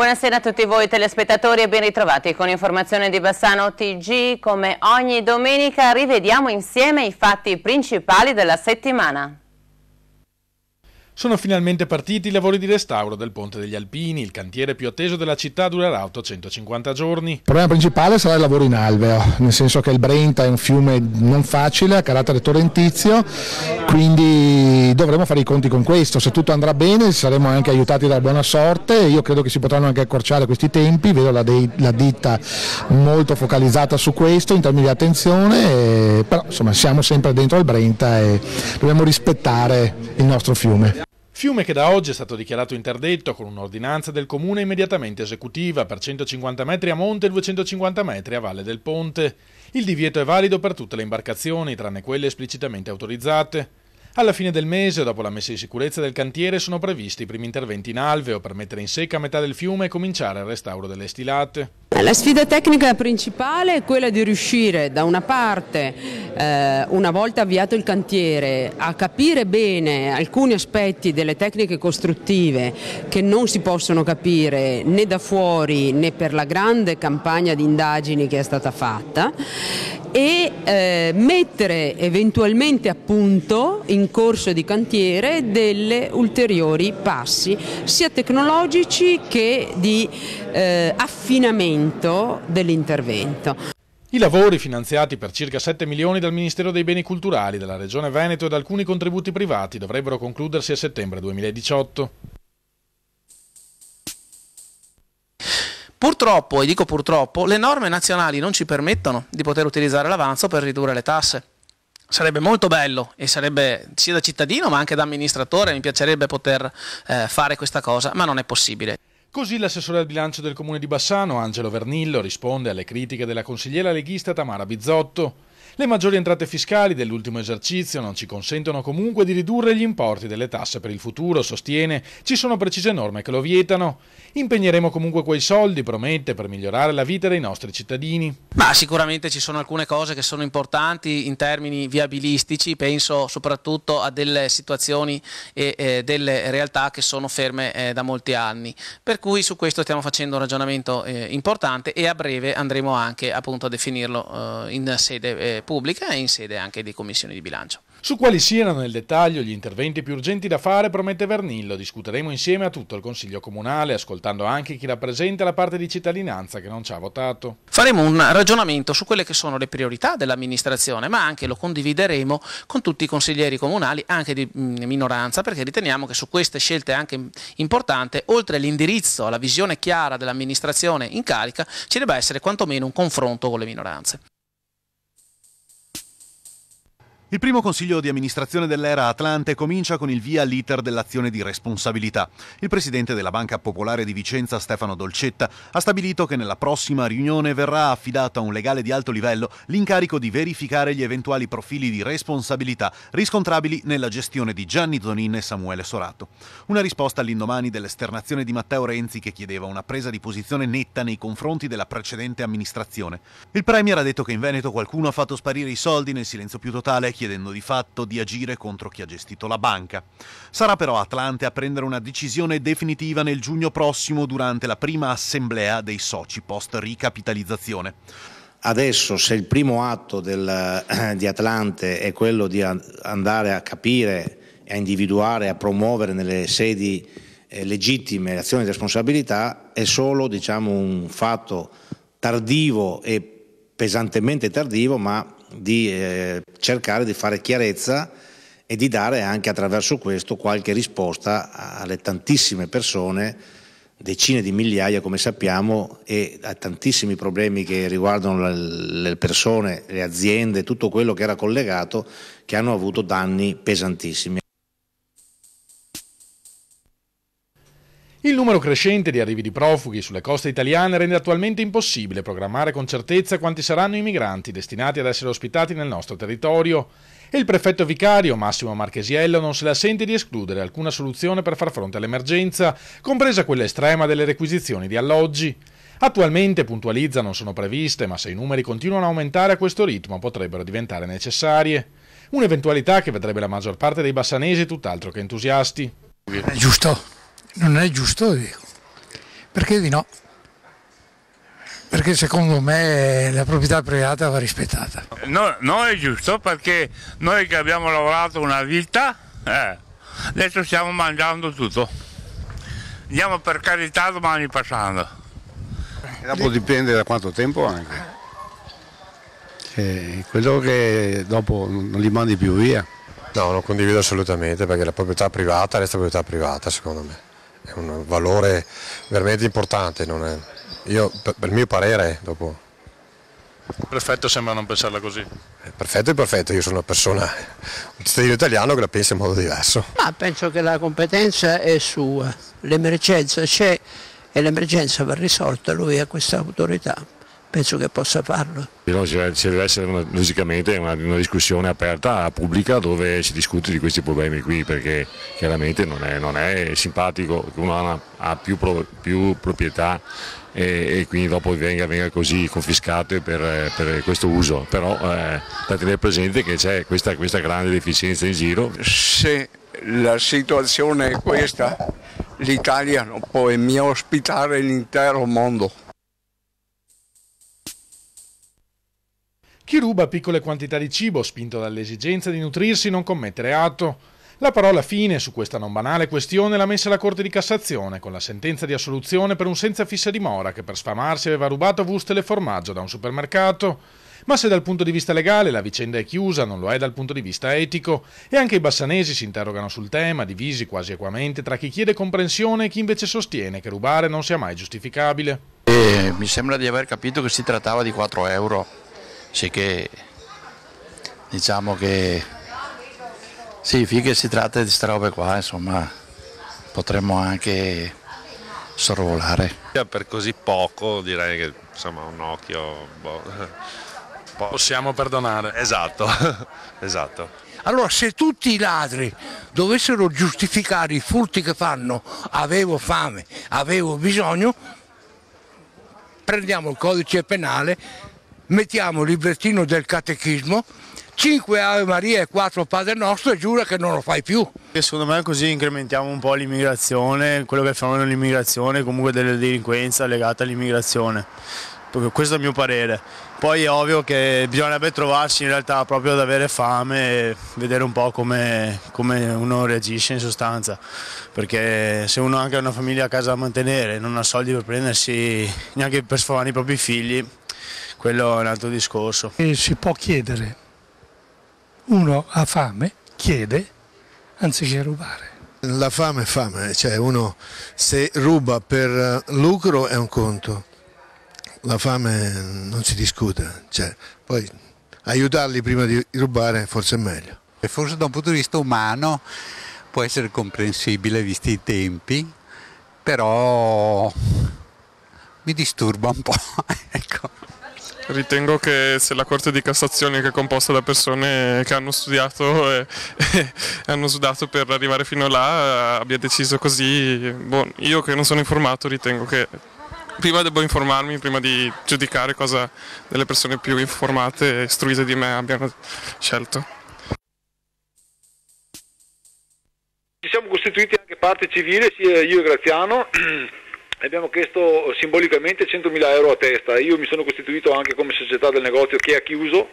Buonasera a tutti voi telespettatori e ben ritrovati con informazione di Bassano TG. Come ogni domenica rivediamo insieme i fatti principali della settimana. Sono finalmente partiti i lavori di restauro del Ponte degli Alpini, il cantiere più atteso della città durerà 850 giorni. Il problema principale sarà il lavoro in alveo, nel senso che il Brenta è un fiume non facile, a carattere torrentizio, quindi dovremo fare i conti con questo, se tutto andrà bene saremo anche aiutati dalla buona sorte, io credo che si potranno anche accorciare questi tempi, vedo la, dei, la ditta molto focalizzata su questo in termini di attenzione, e, eh, però insomma siamo sempre dentro il Brenta e dobbiamo rispettare il nostro fiume. Fiume che da oggi è stato dichiarato interdetto con un'ordinanza del comune immediatamente esecutiva per 150 metri a monte e 250 metri a valle del ponte. Il divieto è valido per tutte le imbarcazioni, tranne quelle esplicitamente autorizzate. Alla fine del mese, dopo la messa in sicurezza del cantiere, sono previsti i primi interventi in alveo per mettere in secca metà del fiume e cominciare il restauro delle stilate. Eh, la sfida tecnica principale è quella di riuscire da una parte, eh, una volta avviato il cantiere, a capire bene alcuni aspetti delle tecniche costruttive che non si possono capire né da fuori né per la grande campagna di indagini che è stata fatta e eh, mettere eventualmente a punto in corso di cantiere delle ulteriori passi sia tecnologici che di eh, affinamento dell'intervento. I lavori, finanziati per circa 7 milioni dal Ministero dei Beni Culturali, dalla Regione Veneto e da alcuni contributi privati, dovrebbero concludersi a settembre 2018. Purtroppo, e dico purtroppo, le norme nazionali non ci permettono di poter utilizzare l'avanzo per ridurre le tasse. Sarebbe molto bello e sarebbe sia da cittadino ma anche da amministratore, mi piacerebbe poter eh, fare questa cosa, ma non è possibile. Così l'assessore al bilancio del comune di Bassano, Angelo Vernillo, risponde alle critiche della consigliera leghista Tamara Bizzotto. Le maggiori entrate fiscali dell'ultimo esercizio non ci consentono comunque di ridurre gli importi delle tasse per il futuro, sostiene, ci sono precise norme che lo vietano. Impegneremo comunque quei soldi, promette, per migliorare la vita dei nostri cittadini. Ma sicuramente ci sono alcune cose che sono importanti in termini viabilistici, penso soprattutto a delle situazioni e eh, delle realtà che sono ferme eh, da molti anni, per cui su questo stiamo facendo un ragionamento eh, importante e a breve andremo anche appunto a definirlo eh, in sede eh, pubblica e in sede anche di commissioni di bilancio. Su quali siano nel dettaglio gli interventi più urgenti da fare promette Vernillo, discuteremo insieme a tutto il Consiglio Comunale, ascoltando anche chi rappresenta la parte di cittadinanza che non ci ha votato. Faremo un ragionamento su quelle che sono le priorità dell'amministrazione, ma anche lo condivideremo con tutti i consiglieri comunali, anche di mm, minoranza, perché riteniamo che su queste scelte anche importanti, oltre all'indirizzo, alla visione chiara dell'amministrazione in carica, ci debba essere quantomeno un confronto con le minoranze. Il primo consiglio di amministrazione dell'era Atlante comincia con il via all'iter dell'azione di responsabilità. Il presidente della Banca Popolare di Vicenza, Stefano Dolcetta, ha stabilito che nella prossima riunione verrà affidato a un legale di alto livello l'incarico di verificare gli eventuali profili di responsabilità riscontrabili nella gestione di Gianni Zonin e Samuele Sorato. Una risposta all'indomani dell'esternazione di Matteo Renzi che chiedeva una presa di posizione netta nei confronti della precedente amministrazione. Il Premier ha detto che in Veneto qualcuno ha fatto sparire i soldi nel silenzio più totale chiedendo di fatto di agire contro chi ha gestito la banca. Sarà però Atlante a prendere una decisione definitiva nel giugno prossimo durante la prima assemblea dei soci post ricapitalizzazione. Adesso se il primo atto del, eh, di Atlante è quello di andare a capire, a individuare, a promuovere nelle sedi eh, legittime azioni di responsabilità, è solo diciamo, un fatto tardivo e pesantemente tardivo, ma di eh, cercare di fare chiarezza e di dare anche attraverso questo qualche risposta alle tantissime persone, decine di migliaia come sappiamo, e a tantissimi problemi che riguardano le persone, le aziende, tutto quello che era collegato, che hanno avuto danni pesantissimi. Il numero crescente di arrivi di profughi sulle coste italiane rende attualmente impossibile programmare con certezza quanti saranno i migranti destinati ad essere ospitati nel nostro territorio e il prefetto vicario Massimo Marchesiello non se la sente di escludere alcuna soluzione per far fronte all'emergenza, compresa quella estrema delle requisizioni di alloggi. Attualmente, puntualizza, non sono previste, ma se i numeri continuano a aumentare a questo ritmo potrebbero diventare necessarie. Un'eventualità che vedrebbe la maggior parte dei bassanesi tutt'altro che entusiasti. È giusto non è giusto, dico. Perché di no? Perché secondo me la proprietà privata va rispettata. No, non è giusto perché noi che abbiamo lavorato una vita, eh, adesso stiamo mangiando tutto. Andiamo per carità domani passando. E dopo dipende da quanto tempo anche. E quello che dopo non li mandi più via. No, non condivido assolutamente perché la proprietà privata resta proprietà privata secondo me è un valore veramente importante, Io, per, il mio parere dopo. Perfetto sembra non pensarla così. Perfetto è perfetto, io sono una persona, un cittadino italiano che la pensa in modo diverso. Ma penso che la competenza è sua, l'emergenza c'è e l'emergenza va risolta, lui ha questa autorità penso che possa farlo. No, ci deve essere una, logicamente una, una, discussione aperta, pubblica, dove si discute di questi problemi qui, perché chiaramente non è, non è simpatico che uno ha, una, ha più, pro, più, proprietà e, e, quindi dopo venga, venga così confiscato per, per, questo uso, però eh, da tenere presente che c'è questa, questa grande deficienza in giro. Se la situazione è questa, l'Italia non può mi ospitare l'intero mondo. Chi ruba piccole quantità di cibo, spinto dall'esigenza di nutrirsi, non commette reato. La parola fine su questa non banale questione l'ha messa la Corte di Cassazione con la sentenza di assoluzione per un senza fissa dimora che per sfamarsi aveva rubato wustel e formaggio da un supermercato. Ma se dal punto di vista legale la vicenda è chiusa, non lo è dal punto di vista etico e anche i bassanesi si interrogano sul tema, divisi quasi equamente tra chi chiede comprensione e chi invece sostiene che rubare non sia mai giustificabile. Eh, mi sembra di aver capito che si trattava di 4 euro sicché diciamo che sì, finché si tratta di queste robe qua, insomma, potremmo anche sorvolare. Per così poco direi che insomma un occhio... Boh, po Possiamo perdonare. Esatto, esatto. Allora se tutti i ladri dovessero giustificare i furti che fanno, avevo fame, avevo bisogno, prendiamo il codice penale mettiamo il librettino del catechismo 5 Ave Maria e 4 Padre Nostro e giura che non lo fai più. Secondo me così incrementiamo un po' l'immigrazione, quello che fanno l'immigrazione, comunque della delinquenza legata all'immigrazione. Questo è il mio parere. Poi è ovvio che bisognerebbe trovarsi in realtà proprio ad avere fame e vedere un po' come, come uno reagisce in sostanza. Perché se uno ha anche una famiglia a casa da mantenere, non ha soldi per prendersi neanche per sfamare i propri figli, quello è un altro discorso. E si può chiedere, uno ha fame, chiede, anziché rubare. La fame è fame, cioè uno se ruba per lucro è un conto, la fame non si discute, cioè, poi aiutarli prima di rubare forse è meglio. E forse da un punto di vista umano può essere comprensibile visti i tempi, però mi disturba un po'. ecco ritengo che se la Corte di Cassazione che è composta da persone che hanno studiato e, e hanno sudato per arrivare fino là abbia deciso così, boh, io che non sono informato ritengo che prima devo informarmi, prima di giudicare cosa delle persone più informate e istruite di me abbiano scelto. Ci siamo costituiti anche parte civile, io e Graziano, abbiamo chiesto eh, simbolicamente 100.000 euro a testa, io mi sono costituito anche come società del negozio che ha chiuso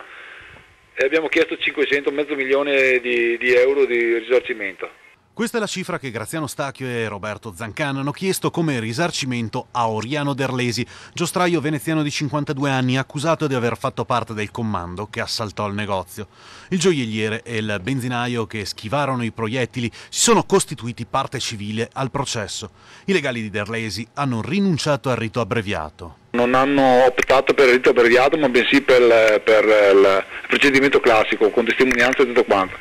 e abbiamo chiesto 500, mezzo milione di, di euro di risarcimento. Questa è la cifra che Graziano Stacchio e Roberto Zancan hanno chiesto come risarcimento a Oriano Derlesi, giostraio veneziano di 52 anni accusato di aver fatto parte del comando che assaltò il negozio. Il gioielliere e il benzinaio che schivarono i proiettili si sono costituiti parte civile al processo. I legali di Derlesi hanno rinunciato al rito abbreviato non hanno optato per il rito abbreviato ma bensì per, per il procedimento classico con testimonianza e tutto quanto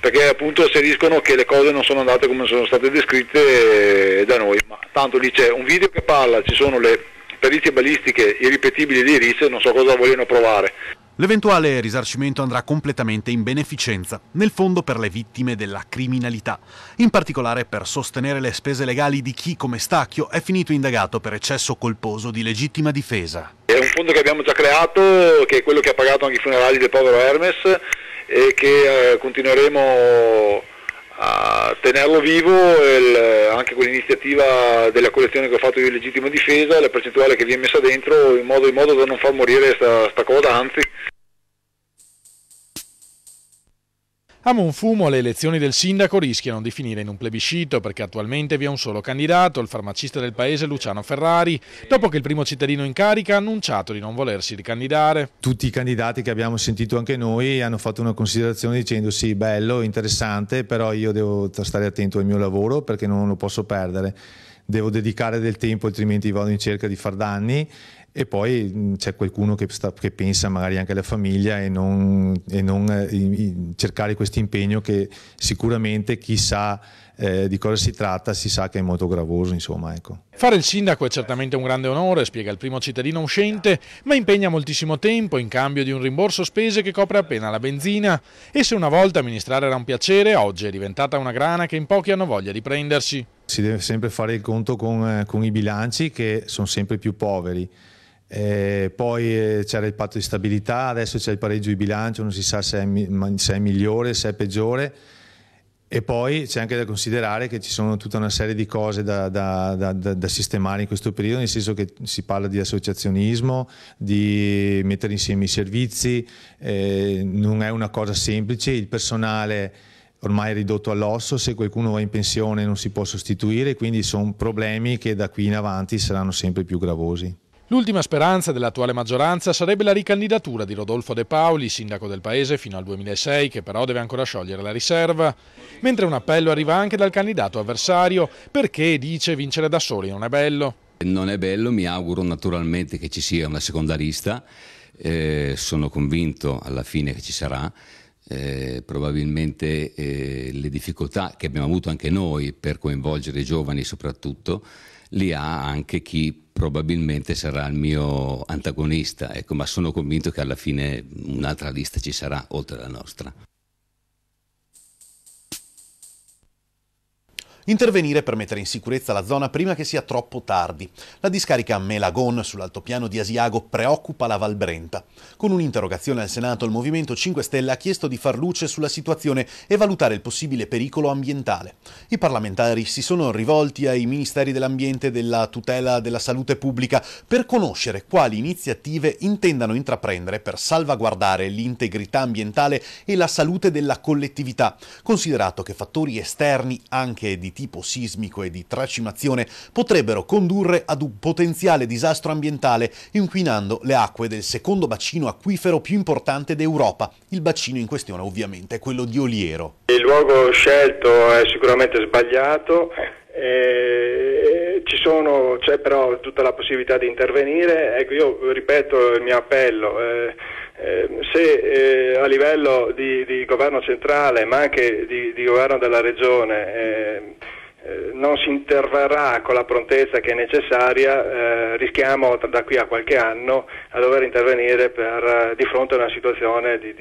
perché appunto asseriscono che le cose non sono andate come sono state descritte eh, da noi, ma tanto lì c'è un video che parla, ci sono le perizie balistiche irripetibili di RIS, non so cosa vogliono provare. L'eventuale risarcimento andrà completamente in beneficenza, nel fondo per le vittime della criminalità, in particolare per sostenere le spese legali di chi, come Stacchio, è finito indagato per eccesso colposo di legittima difesa. È un fondo che abbiamo già creato, che è quello che ha pagato anche i funerali del povero Hermes, e che eh, continueremo a tenerlo vivo eh, anche con l'iniziativa della collezione che ho fatto io di legittima difesa, la percentuale che viene messa dentro in modo, in modo da non far morire questa cosa, anzi A Monfumo le elezioni del sindaco rischiano di finire in un plebiscito perché attualmente vi è un solo candidato, il farmacista del paese Luciano Ferrari, dopo che il primo cittadino in carica ha annunciato di non volersi ricandidare. Tutti i candidati che abbiamo sentito anche noi hanno fatto una considerazione dicendo sì, bello, interessante, però io devo stare attento al mio lavoro perché non lo posso perdere devo dedicare del tempo altrimenti vado in cerca di far danni e poi c'è qualcuno che, sta, che, pensa magari anche alla famiglia e non, e non eh, cercare questo impegno che sicuramente chissà eh, di cosa si tratta si sa che è molto gravoso. Insomma, ecco. Fare il sindaco è certamente un grande onore, spiega il primo cittadino uscente, ma impegna moltissimo tempo in cambio di un rimborso spese che copre appena la benzina e se una volta amministrare era un piacere, oggi è diventata una grana che in pochi hanno voglia di prendersi. Si deve sempre fare il conto con, eh, con i bilanci che sono sempre più poveri. Eh, poi eh, c'era il patto di stabilità, adesso c'è il pareggio di bilancio, non si sa se è, se è migliore, se è peggiore. E poi c'è anche da considerare che ci sono tutta una serie di cose da, da, da, da, sistemare in questo periodo, nel senso che si parla di associazionismo, di mettere insieme i servizi, eh, non è una cosa semplice, il personale ormai è ridotto all'osso, se qualcuno va in pensione non si può sostituire, quindi sono problemi che da qui in avanti saranno sempre più gravosi. L'ultima speranza dell'attuale maggioranza sarebbe la ricandidatura di Rodolfo De Paoli, sindaco del paese fino al 2006, che però deve ancora sciogliere la riserva. Mentre un appello arriva anche dal candidato avversario, perché dice vincere da soli non è bello. Non è bello, mi auguro naturalmente che ci sia una seconda lista, eh, sono convinto alla fine che ci sarà. Eh, probabilmente eh, le difficoltà che abbiamo avuto anche noi per coinvolgere i giovani soprattutto li ha anche chi probabilmente sarà il mio antagonista, ecco, ma sono convinto che alla fine un'altra lista ci sarà oltre alla nostra. Intervenire per mettere in sicurezza la zona prima che sia troppo tardi. La discarica Melagon sull'altopiano di Asiago preoccupa la Valbrenta. Con un'interrogazione al Senato il Movimento 5 Stelle ha chiesto di far luce sulla situazione e valutare il possibile pericolo ambientale. I parlamentari si sono rivolti ai Ministeri dell'Ambiente e della Tutela della Salute Pubblica per conoscere quali iniziative intendano intraprendere per salvaguardare l'integrità ambientale e la salute della collettività, considerato che fattori esterni anche di di tipo sismico e di tracimazione potrebbero condurre ad un potenziale disastro ambientale inquinando le acque del secondo bacino acquifero più importante d'Europa. Il bacino in questione ovviamente è quello di Oliero. Il luogo scelto è sicuramente sbagliato, eh, sono, c'è però tutta la possibilità di intervenire, ecco io ripeto il mio appello, eh, eh, se eh, a livello di, di, governo centrale ma anche di, di governo della regione eh, eh, non si interverrà con la prontezza che è necessaria, rischiamo da qui a qualche anno a dover intervenire per, di fronte a una situazione di,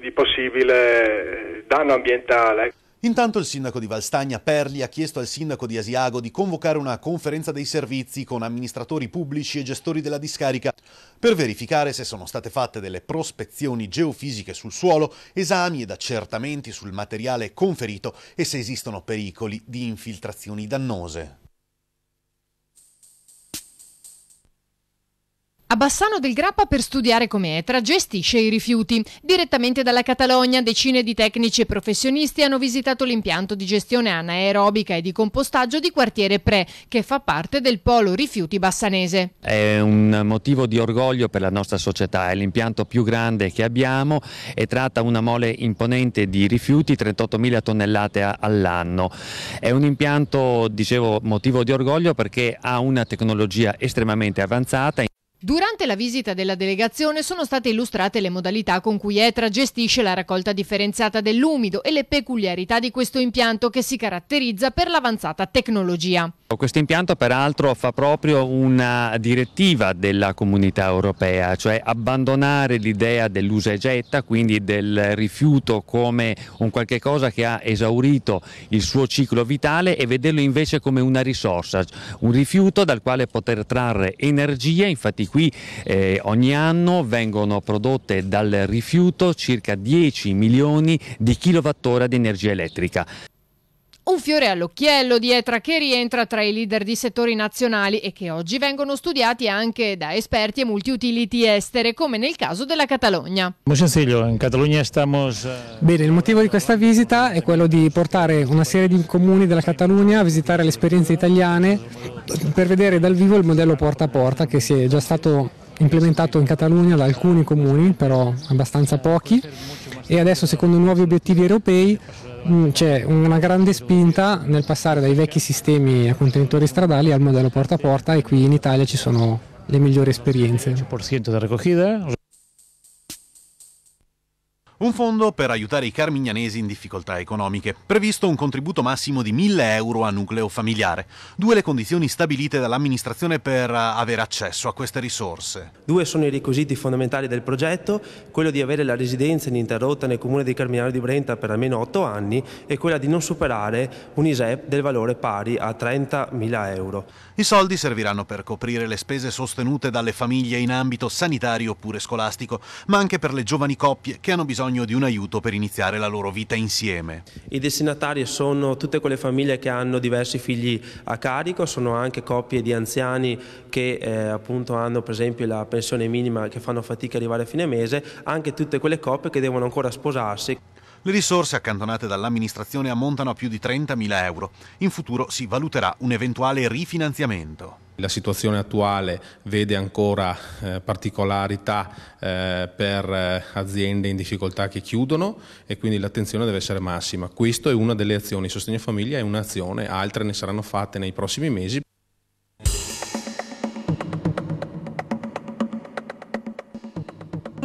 di possibile danno ambientale. Intanto il sindaco di Valstagna Perli ha chiesto al sindaco di Asiago di convocare una conferenza dei servizi con amministratori pubblici e gestori della discarica per verificare se sono state fatte delle prospezioni geofisiche sul suolo, esami ed accertamenti sul materiale conferito e se esistono pericoli di infiltrazioni dannose. A Bassano del Grappa per studiare come Etra gestisce i rifiuti. Direttamente dalla Catalogna decine di tecnici e professionisti hanno visitato l'impianto di gestione anaerobica e di compostaggio di quartiere Pre, che fa parte del polo rifiuti bassanese. È un motivo di orgoglio per la nostra società, è l'impianto più grande che abbiamo e tratta una mole imponente di rifiuti, 38.000 tonnellate all'anno. È un impianto, dicevo, motivo di orgoglio perché ha una tecnologia estremamente avanzata, Durante la visita della delegazione sono state illustrate le modalità con cui ETRA gestisce la raccolta differenziata dell'umido e le peculiarità di questo impianto che si caratterizza per l'avanzata tecnologia. Questo impianto peraltro fa proprio una direttiva della comunità europea, cioè abbandonare l'idea dell'usa e getta, quindi del rifiuto come un qualche cosa che ha esaurito il suo ciclo vitale e vederlo invece come una risorsa, un rifiuto dal quale poter trarre energia, infatti qui eh, ogni anno vengono prodotte dal rifiuto circa 10 milioni di kilowattora di energia elettrica. Un fiore all'occhiello di Etra che rientra tra i leader di settori nazionali e che oggi vengono studiati anche da esperti e multiutility estere, come nel caso della Catalogna. Eh, Bene, il motivo di questa visita è quello di portare una serie di comuni della Catalogna a visitare le esperienze italiane per vedere dal vivo il modello porta a porta che si è già stato implementato in Catalogna da alcuni comuni, però abbastanza pochi, e adesso secondo nuovi obiettivi europei Mm, c'è una grande spinta nel passare dai vecchi sistemi a contenitori stradali al modello porta a porta e qui in Italia ci sono le migliori esperienze. Un fondo per aiutare i carmignanesi in difficoltà economiche. Previsto un contributo massimo di 1000 euro a nucleo familiare. Due le condizioni stabilite dall'amministrazione per eh, avere accesso a queste risorse. Due sono i requisiti fondamentali del progetto, quello di avere la residenza ininterrotta nel comune di Carmignano di Brenta per almeno 8 anni e quella di non superare un ISEP del valore pari a 30.000 euro. I soldi serviranno per coprire le spese sostenute dalle famiglie in ambito sanitario oppure scolastico, ma anche per le giovani coppie che hanno bisogno bisogno di un aiuto per iniziare la loro vita insieme. I destinatari sono tutte quelle famiglie che hanno diversi figli a carico, sono anche coppie di anziani che eh, appunto hanno per esempio la pensione minima che fanno fatica a arrivare a fine mese, anche tutte quelle coppie che devono ancora sposarsi. Le risorse accantonate dall'amministrazione ammontano a più di 30.000 euro. In futuro si valuterà un eventuale rifinanziamento. La situazione attuale vede ancora eh, particolarità eh, per eh, aziende in difficoltà che chiudono e quindi l'attenzione deve essere massima. Questa è una delle azioni, sostegno famiglia è un'azione, altre ne saranno fatte nei prossimi mesi.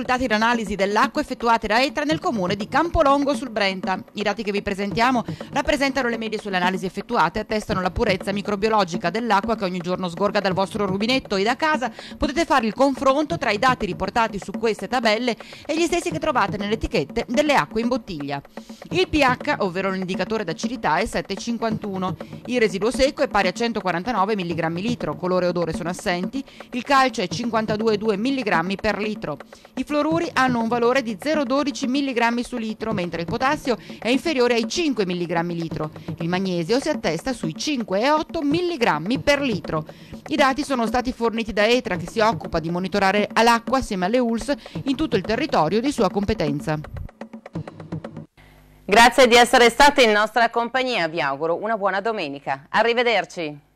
risultati e dell'acqua effettuate da ETRA nel comune di Campolongo sul Brenta. I dati che vi presentiamo rappresentano le medie sulle analisi effettuate e attestano la purezza microbiologica dell'acqua che ogni giorno sgorga dal vostro rubinetto e da casa potete fare il confronto tra i dati riportati su queste tabelle e gli stessi che trovate nelle etichette delle acque in bottiglia. Il pH, ovvero l'indicatore d'acidità, è 7,51. Il residuo secco è pari a 149 mg litro, colore e odore sono assenti, il calcio è 52,2 mg per litro. I fluoruri hanno un valore di 0,12 mg su litro, mentre il potassio è inferiore ai 5 mg litro. Il magnesio si attesta sui 5,8 mg per litro. I dati sono stati forniti da ETRA che si occupa di monitorare l'acqua assieme alle ULS in tutto il territorio di sua competenza. Grazie di essere stati in nostra compagnia, vi auguro una buona domenica. Arrivederci.